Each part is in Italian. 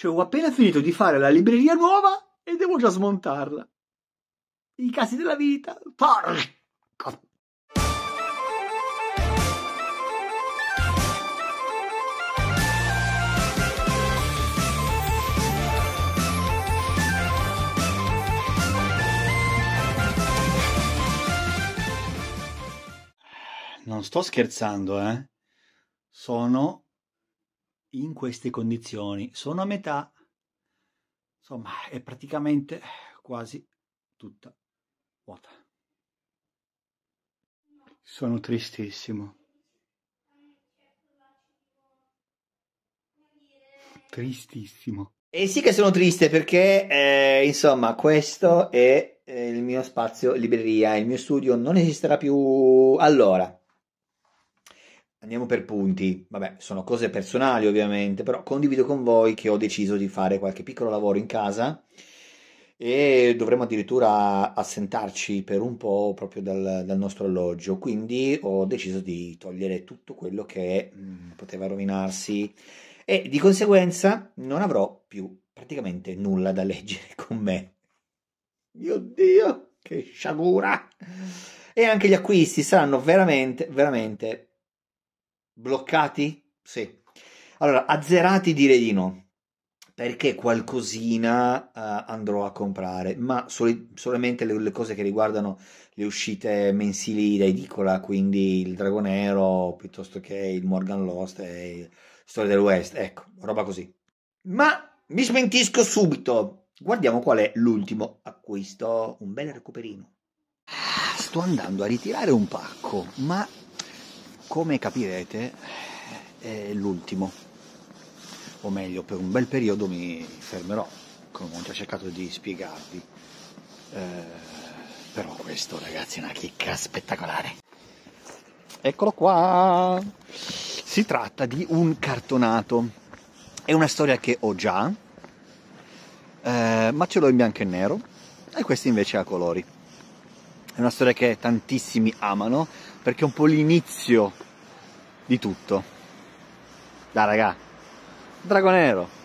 Cioè, ho appena finito di fare la libreria nuova e devo già smontarla. I casi della vita. Porco! Non sto scherzando, eh. Sono in queste condizioni sono a metà, insomma è praticamente quasi tutta vuota. Sono tristissimo. Tristissimo. E sì che sono triste perché, eh, insomma, questo è eh, il mio spazio libreria, il mio studio non esisterà più allora. Andiamo per punti, vabbè, sono cose personali ovviamente, però condivido con voi che ho deciso di fare qualche piccolo lavoro in casa e dovremo addirittura assentarci per un po' proprio dal, dal nostro alloggio, quindi ho deciso di togliere tutto quello che mh, mm, poteva rovinarsi e di conseguenza non avrò più praticamente nulla da leggere con me. Mio Dio, che sciagura! E anche gli acquisti saranno veramente, veramente Bloccati? Sì. Allora, azzerati direi di no, perché qualcosina uh, andrò a comprare, ma soli- solamente le, le, cose che riguardano le uscite mensili da edicola, quindi il Dragonero piuttosto che il Morgan Lost e Storia del West, ecco, roba così. Ma mi smentisco subito. Guardiamo qual è l'ultimo acquisto, un bel recuperino. Sto andando a ritirare un pacco, ma come capirete è l'ultimo, o meglio per un bel periodo mi fermerò, come ho già cercato di spiegarvi. Eh, però questo ragazzi è una chicca spettacolare. Eccolo qua! Si tratta di un cartonato. È una storia che ho già, eh, ma ce l'ho in bianco e nero, e questa invece ha colori. È una storia che tantissimi amano, perché è un po' l'inizio di tutto. Dai raga, Dragonero.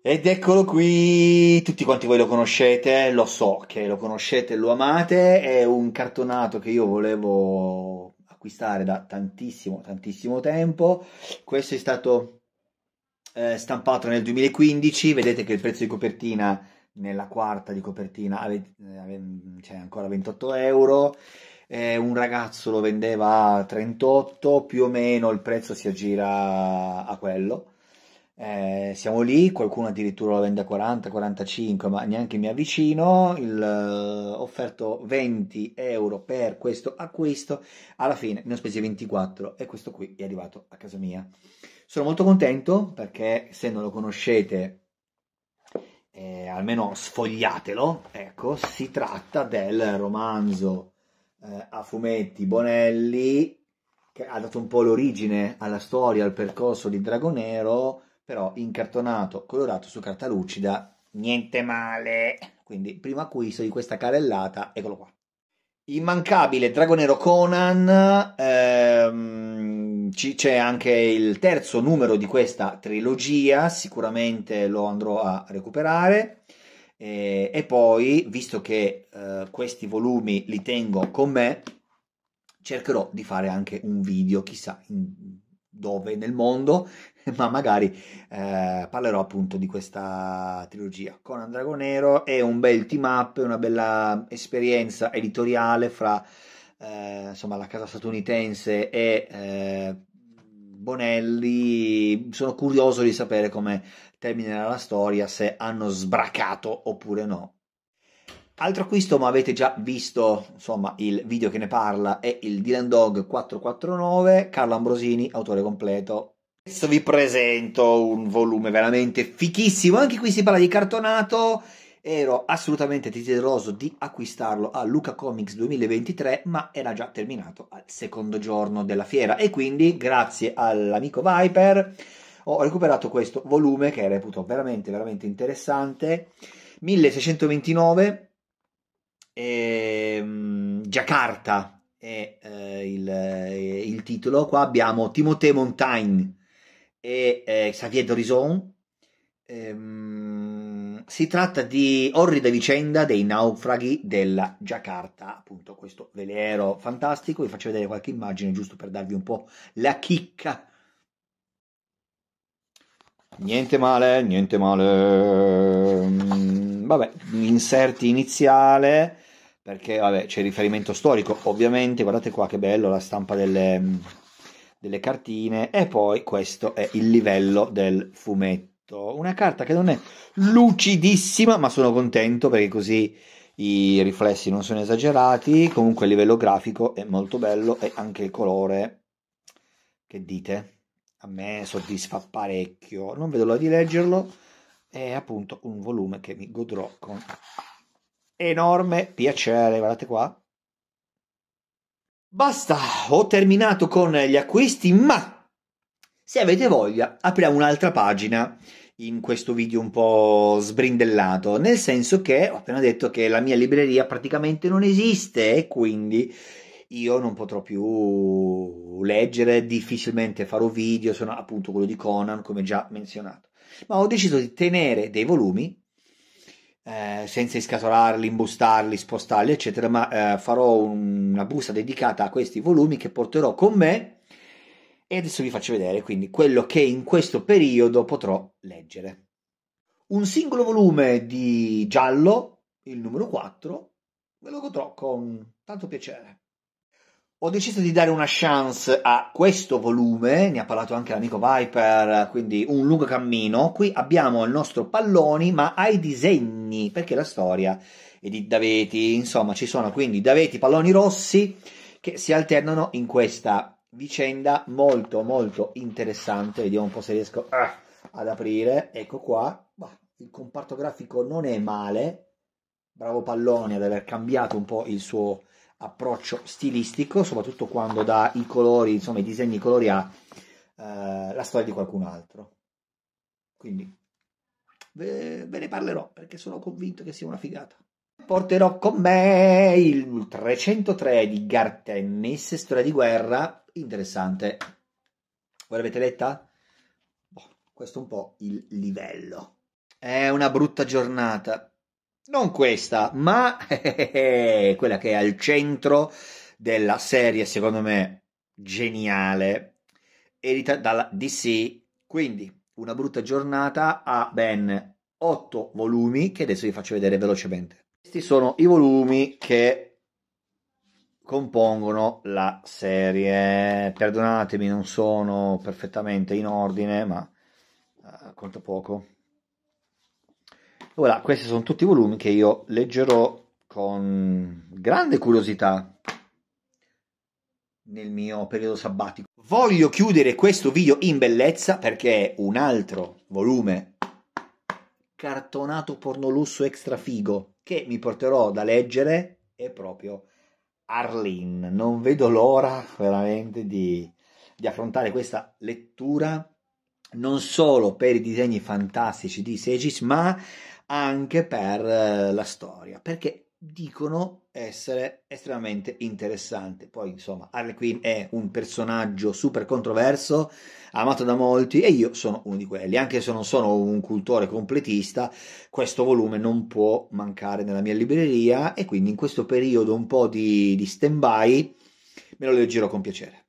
Ed eccolo qui, tutti quanti voi lo conoscete, eh? lo so che lo conoscete, lo amate, è un cartonato che io volevo acquistare da tantissimo, tantissimo tempo. Questo è stato eh, stampato nel 2015, vedete che il prezzo di copertina nella quarta di copertina è eh, cioè ancora 28 euro eh, un ragazzo lo vendeva a 38, più o meno il prezzo si aggira a quello. Eh, siamo lì, qualcuno addirittura lo vende a 40, 45, ma neanche mi avvicino. Il, eh, offerto 20 euro per questo acquisto. Alla fine ne ho spesi 24 e questo qui è arrivato a casa mia. Sono molto contento perché se non lo conoscete, eh, almeno sfogliatelo. Ecco, si tratta del romanzo eh, a fumetti Bonelli, che ha dato un po' l'origine alla storia, al percorso di Dragonero, però incartonato, colorato su carta lucida, niente male. Quindi primo acquisto di questa carellata, eccolo qua. Immancabile Dragonero Conan, ehm, c'è anche il terzo numero di questa trilogia, sicuramente lo andrò a recuperare. E, eh, e poi, visto che eh, questi volumi li tengo con me, cercherò di fare anche un video, chissà in, dove nel mondo, ma magari eh, parlerò appunto di questa trilogia. Conan Dragonero è un bel team up, una bella esperienza editoriale fra eh, insomma, la casa statunitense e eh, Bonelli. Sono curioso di sapere come terminerà la storia, se hanno sbracato oppure no. Altro acquisto, ma avete già visto insomma, il video che ne parla, è il Dylan Dog 449, Carlo Ambrosini, autore completo. Adesso vi presento un volume veramente fichissimo, anche qui si parla di cartonato, ero assolutamente desideroso di acquistarlo a Luca Comics 2023, ma era già terminato al secondo giorno della fiera e quindi grazie all'amico Viper ho recuperato questo volume che reputo veramente, veramente interessante. 1629, ehm, Giacarta è eh, il, eh, il, titolo. Qua abbiamo Timothée Montaigne e eh, Xavier d'Orison. Ehm, si tratta di orrida vicenda dei naufraghi della Giacarta, appunto questo veliero fantastico. Vi faccio vedere qualche immagine giusto per darvi un po' la chicca Niente male, niente male. Mm, vabbè, inserti iniziale, perché vabbè, c'è riferimento storico, ovviamente, guardate qua che bello la stampa delle, delle cartine, e poi questo è il livello del fumetto. Una carta che non è lucidissima, ma sono contento perché così i riflessi non sono esagerati. Comunque il livello grafico è molto bello e anche il colore. Che dite? a me soddisfa parecchio, non vedo l'ora di leggerlo, è appunto un volume che mi godrò con enorme piacere, guardate qua. Basta, ho terminato con gli acquisti, ma se avete voglia apriamo un'altra pagina in questo video un po' sbrindellato, nel senso che ho appena detto che la mia libreria praticamente non esiste e quindi io non potrò più leggere, difficilmente farò video, sono appunto quello di Conan, come già menzionato. Ma ho deciso di tenere dei volumi eh, senza scatolarli, imbustarli, spostarli, eccetera, ma eh, farò un, una busta dedicata a questi volumi che porterò con me e adesso vi faccio vedere quindi quello che in questo periodo potrò leggere. Un singolo volume di giallo, il numero 4, ve lo godrò con tanto piacere ho deciso di dare una chance a questo volume, ne ha parlato anche l'amico Viper, quindi un lungo cammino. Qui abbiamo il nostro palloni, ma ai disegni, perché la storia è di Daveti, insomma ci sono quindi Daveti, palloni rossi, che si alternano in questa vicenda molto molto interessante. Vediamo un po' se riesco ah, ad aprire. Ecco qua, il comparto grafico non è male, bravo Palloni ad aver cambiato un po' il suo approccio stilistico, soprattutto quando dà i colori, insomma i disegni i colori a eh, la storia di qualcun altro. Quindi ve, ve ne parlerò perché sono convinto che sia una figata. Porterò con me il 303 di Gartennis, storia di guerra, interessante. Voi l'avete letta? Boh, questo è un po' il livello. È una brutta giornata non questa, ma quella che è al centro della serie, secondo me, geniale, edita dalla DC. Quindi, una brutta giornata ha ben otto volumi che adesso vi faccio vedere velocemente. Questi sono i volumi che compongono la serie. Perdonatemi, non sono perfettamente in ordine, ma uh, conta poco. Ora, questi sono tutti i volumi che io leggerò con grande curiosità nel mio periodo sabbatico. Voglio chiudere questo video in bellezza perché è un altro volume cartonato pornolusso extra figo che mi porterò da leggere è proprio Arlene. Non vedo l'ora veramente di, di affrontare questa lettura non solo per i disegni fantastici di Segis, ma anche per eh, la storia, perché dicono essere estremamente interessante. Poi, insomma, Harley Quinn è un personaggio super controverso, amato da molti e io sono uno di quelli. Anche se non sono un cultore completista, questo volume non può mancare nella mia libreria e quindi in questo periodo un po' di, di stand-by me lo leggerò con piacere.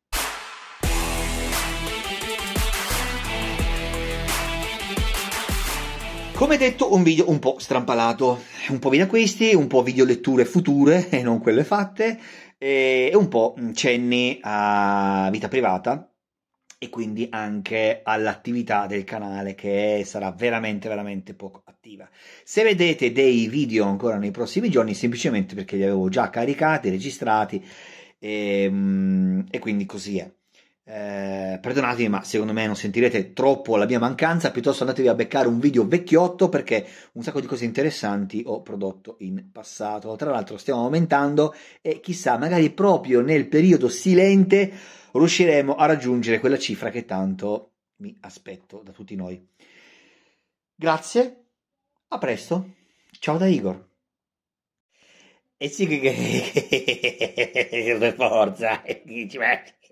Come detto, un video un po' strampalato, un po' video acquisti, un po' video letture future e non quelle fatte, e un po' mm, cenni a vita privata e quindi anche all'attività del canale che sarà veramente veramente poco attiva. Se vedete dei video ancora nei prossimi giorni, semplicemente perché li avevo già caricati, registrati e, mm, e quindi così è. Eh, perdonatemi, ma secondo me non sentirete troppo la mia mancanza. Piuttosto andatevi a beccare un video vecchiotto perché un sacco di cose interessanti ho prodotto in passato. Tra l'altro, stiamo aumentando e chissà, magari proprio nel periodo silente riusciremo a raggiungere quella cifra che tanto mi aspetto da tutti noi. Grazie, a presto. Ciao da Igor. E sì che per forza,